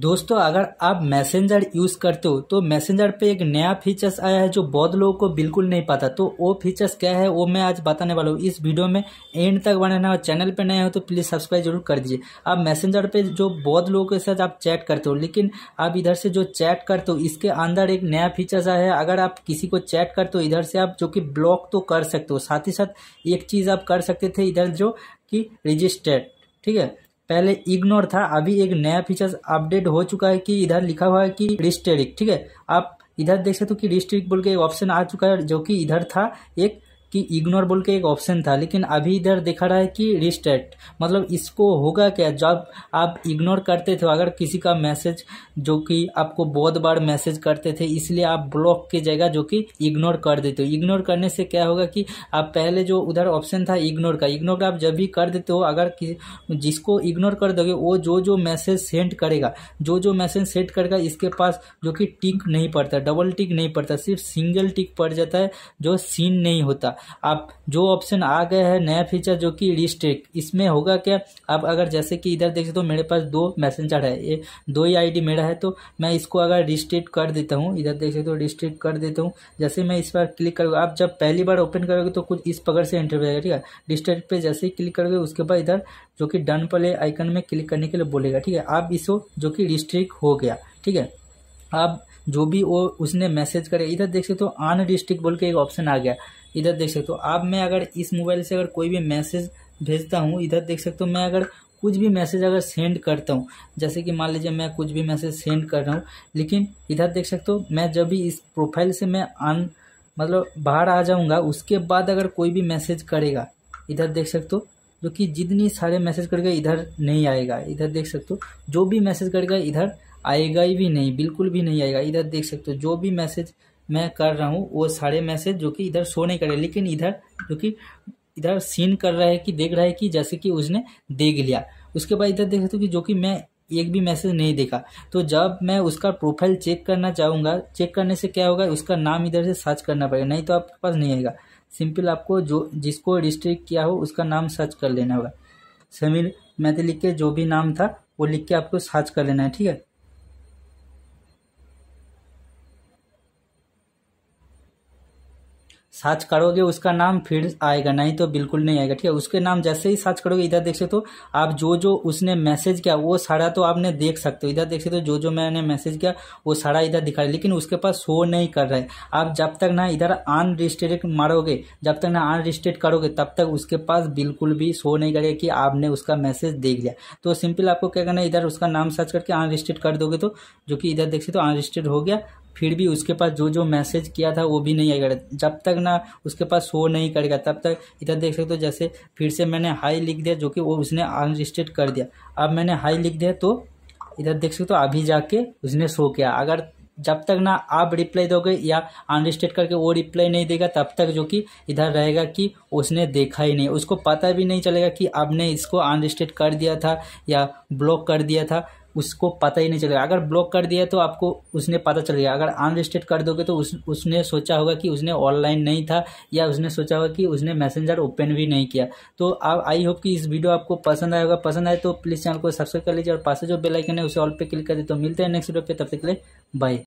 दोस्तों अगर आप मैसेंजर यूज़ करते हो तो मैसेंजर पे एक नया फीचर्स आया है जो बहुत लोगों को बिल्कुल नहीं पता तो वो फीचर्स क्या है वो मैं आज बताने वाला हूँ इस वीडियो में एंड तक बनाना और चैनल पे नए हो तो प्लीज़ सब्सक्राइब जरूर कर दीजिए आप मैसेंजर पे जो बहुत लोगों के साथ आप चैट करते हो लेकिन आप इधर से जो चैट करते हो इसके अंदर एक नया फीचर्स आया है अगर आप किसी को चैट करते हो इधर से आप जो कि ब्लॉक तो कर सकते हो साथ ही साथ एक चीज़ आप कर सकते थे इधर जो कि रजिस्टर्ड ठीक है पहले इग्नोर था अभी एक नया फीचर अपडेट हो चुका है कि इधर लिखा हुआ है कि रिस्टेरिक ठीक है आप इधर देख सकते हो कि रिस्टेरिक बोल के ऑप्शन आ चुका है जो कि इधर था एक कि इग्नोर बोल के एक ऑप्शन था लेकिन अभी इधर दिखा रहा है कि रिस्टेट मतलब इसको होगा क्या जब आप इग्नोर करते थे अगर किसी का मैसेज जो कि आपको बहुत बार मैसेज करते थे इसलिए आप ब्लॉक की जगह जो कि इग्नोर कर देते हो इग्नोर करने से क्या होगा कि आप पहले जो उधर ऑप्शन था इग्नोर का इग्नोर आप जब भी कर देते हो अगर जिसको इग्नोर कर दोगे वो जो जो मैसेज सेंड करेगा जो जो मैसेज सेंड करेगा इसके पास जो कि टिक नहीं पड़ता डबल टिक नहीं पड़ता सिर्फ सिंगल टिक पड़ जाता है जो सीन नहीं होता आप जो ऑप्शन आ गया है नया फीचर जो कि रिस्ट्रिक्ट इसमें होगा क्या आप अगर जैसे कि इधर देख सकते हो मेरे पास दो मैसेंजर है ये दो ही आईडी मेरा है तो मैं इसको अगर रिस्ट्रिक्ट कर देता हूँ इधर देख सकते हो रिस्ट्रिक्ट कर देता हूँ जैसे मैं इस बार क्लिक करूँगा आप जब पहली बार ओपन करोगे तो कुछ इस पकड़ से एंटर हो जाएगा ठीक है रिस्ट्रिक्ट पे जैसे ही क्लिक करोगे उसके बाद इधर जो कि डन पले आइकन में क्लिक करने के लिए बोलेगा ठीक है आप इसको जो कि रिस्ट्रिक्ट हो गया ठीक है आप जो भी वो उसने मैसेज करे इधर देख सकते हो तो अनरिस्ट्रिक्ट बोल के एक ऑप्शन आ गया इधर देख सकते हो आप मैं अगर इस मोबाइल से अगर कोई भी मैसेज भेजता हूँ इधर देख सकते हो मैं अगर कुछ भी मैसेज अगर सेंड करता हूँ जैसे कि मान लीजिए मैं कुछ भी मैसेज सेंड कर रहा हूँ लेकिन इधर देख सकते हो मैं जब भी इस प्रोफाइल से मैं अन मतलब बाहर आ जाऊँगा उसके बाद अगर कोई भी मैसेज करेगा इधर देख सकते हो जो कि जितनी सारे मैसेज करेगा इधर नहीं आएगा इधर देख सकते हो जो भी मैसेज करेगा इधर आएगा ही भी नहीं बिल्कुल भी नहीं आएगा इधर देख सकते हो जो भी मैसेज मैं कर रहा हूँ वो सारे मैसेज जो कि इधर शो नहीं कर रहे लेकिन इधर जो कि इधर सीन कर रहा है कि देख रहा है कि जैसे कि उसने देख लिया उसके बाद इधर देख सकते हो कि जो कि मैं एक भी मैसेज नहीं देखा तो जब मैं उसका प्रोफाइल चेक करना चाहूँगा चेक करने से क्या होगा उसका नाम इधर से सर्च करना पड़ेगा नहीं तो आपके पास नहीं आएगा सिंपल आपको जो जिसको रजिस्टर किया हो उसका नाम सर्च कर लेना होगा समीर तो लिख के जो भी नाम था वो लिख के आपको सर्च कर लेना है ठीक है सर्च करोगे उसका नाम फिर आएगा नहीं तो बिल्कुल नहीं आएगा ठीक है उसके नाम जैसे ही सर्च करोगे इधर देख सकते हो आप जो जो उसने मैसेज किया वो सारा तो आपने देख सकते हो इधर देख सकते हो जो जो मैंने मैसेज किया वो सारा इधर दिखा रहा है लेकिन उसके पास शो नहीं कर रहा है आप जब तक ना इधर अनरिस्ट्रिक्ट मारोगे जब तक ना अनरिस्ट्रिक्ट करोगे तब तक उसके पास बिल्कुल भी शो नहीं करेगा कि आपने उसका मैसेज देख लिया तो सिंपल आपको क्या करना है इधर उसका नाम सर्च करके अनरजिस्टेड कर दोगे तो जो कि इधर देख सकते हो अनरिस्ट्रिक्ट हो गया फिर भी उसके पास जो जो मैसेज किया था वो भी नहीं आएगा जब तक ना उसके पास शो नहीं करेगा तब तक इधर देख सकते हो जैसे फिर से मैंने हाई लिख दिया जो कि वो उसने अनरजिस्टेड कर दिया अब मैंने हाई लिख दिया तो इधर देख सकते हो अभी जाके उसने शो किया अगर जब तक ना आप रिप्लाई दोगे या अनरजिस्टेड करके वो रिप्लाई नहीं देगा तब तक जो कि इधर रहेगा कि उसने देखा ही नहीं उसको पता भी नहीं चलेगा कि आपने इसको अनरजिस्टेड कर दिया था या ब्लॉक कर दिया था उसको पता ही नहीं चलेगा अगर ब्लॉक कर दिया तो आपको उसने पता चल गया अगर अनलिस्टेड कर दोगे तो उस उसने सोचा होगा कि उसने ऑनलाइन नहीं था या उसने सोचा होगा कि उसने मैसेंजर ओपन भी नहीं किया तो आप आई होप कि इस वीडियो आपको पसंद होगा पसंद आए तो प्लीज़ चैनल को सब्सक्राइब कर लीजिए और पास जो बेलाइकन है उसे ऑल पे क्लिक कर दे तो मिलते हैं नेक्स्ट वीडियो पे तब तक के लिए बाय